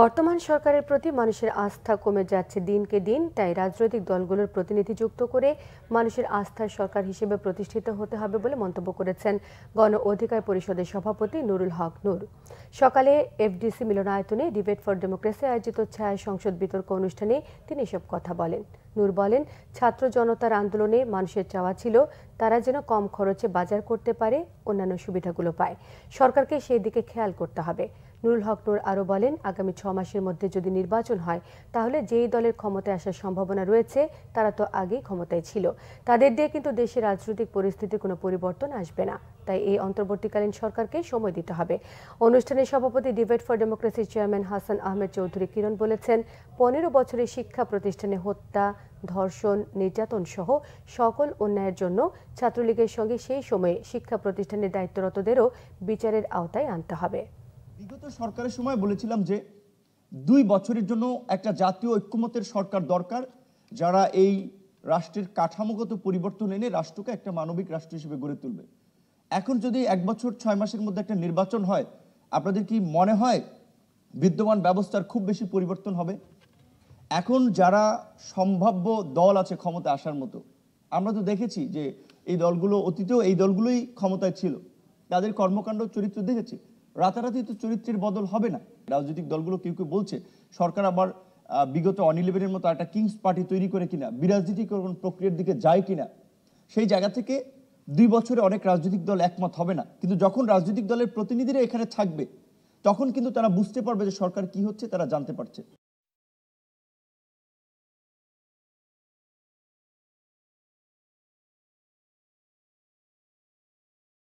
বর্তমান সরকারের প্রতি মানুষের আস্থা কমে যাচ্ছে দিনকে দিন তাই রাজনৈতিক দলগুলোর প্রতিনিধি যুক্ত করে মানুষের আস্থার সরকার হিসেবে প্রতিষ্ঠিত হতে হবে বলে মন্তব্য করেছেন গণ অধিকার পরিষদের সভাপতি নুরুল হক নূর সকালে এফডিসি মিলনায়তনে ডিবেট ফর ডেমোক্রেসি আয়োজিত ছায়া সংসদ বিতর্ক অনুষ্ঠানে তিনি এসব কথা বলেন নূর বলেন ছাত্র জনতার আন্দোলনে মানুষের চাওয়া ছিল তারা যেন কম খরচে বাজার করতে পারে অন্যান্য সুবিধাগুলো পায় সরকারকে সেই দিকে খেয়াল করতে হবে নুরুল হক নুর আরও বলেন আগামী ছ মাসের মধ্যে যদি নির্বাচন হয় তাহলে যেই দলের ক্ষমতায় আসার সম্ভাবনা রয়েছে তারা তো আগেই ক্ষমতায় ছিল তাদের দিয়ে কিন্তু দেশের রাজনৈতিক পরিস্থিতির কোনো পরিবর্তন আসবে না তাই এই অন্তর্বর্তীকালীন সরকারকে সময় দিতে হবে অনুষ্ঠানে সভাপতি ডিবেট ফর ডেমোক্রেসির চেয়ারম্যান হাসান আহমেদ চৌধুরী কিরণ বলেছেন পনেরো বছরের শিক্ষা প্রতিষ্ঠানে হত্যা ধর্ষণ নির্যাতন সহ সকল অন্যায়ের জন্য ছাত্রলীগের সঙ্গে সেই সময়ে শিক্ষা প্রতিষ্ঠানের দায়িত্বরতদেরও বিচারের আওতায় আনতে হবে বিগত সরকারের সময় বলেছিলাম যে দুই বছরের জন্য একটা জাতীয় ঐক্যমতের সরকার দরকার যারা এই রাষ্ট্রের কাঠামোগত পরিবর্তন এনে রাষ্ট্রকে একটা মানবিক রাষ্ট্র হিসেবে গড়ে তুলবে এখন যদি এক বছর ছয় মাসের মধ্যে একটা নির্বাচন হয় আপনাদের কি মনে হয় বিদ্যমান ব্যবস্থার খুব বেশি পরিবর্তন হবে এখন যারা সম্ভাব্য দল আছে ক্ষমতা আসার মতো আমরা তো দেখেছি যে এই দলগুলো অতীতেও এই দলগুলোই ক্ষমতায় ছিল তাদের কর্মকাণ্ড চরিত্র দেখেছি রাতারাতি তো চরিত্রের বদল হবে না রাজনৈতিক দলগুলো কেউ কেউ বলছে সরকার আবার বিগত অন ইলেভেনের মতো একটা কিংস পার্টি তৈরি করে কিনা বিরাজনীতিকরণ প্রক্রিয়ার দিকে যায় কিনা সেই জায়গা থেকে দুই বছরে অনেক রাজনৈতিক দল একমত হবে না কিন্তু যখন রাজনৈতিক দলের প্রতিনিধিরা এখানে থাকবে তখন কিন্তু তারা বুঝতে পারবে যে সরকার কি হচ্ছে তারা জানতে পারছে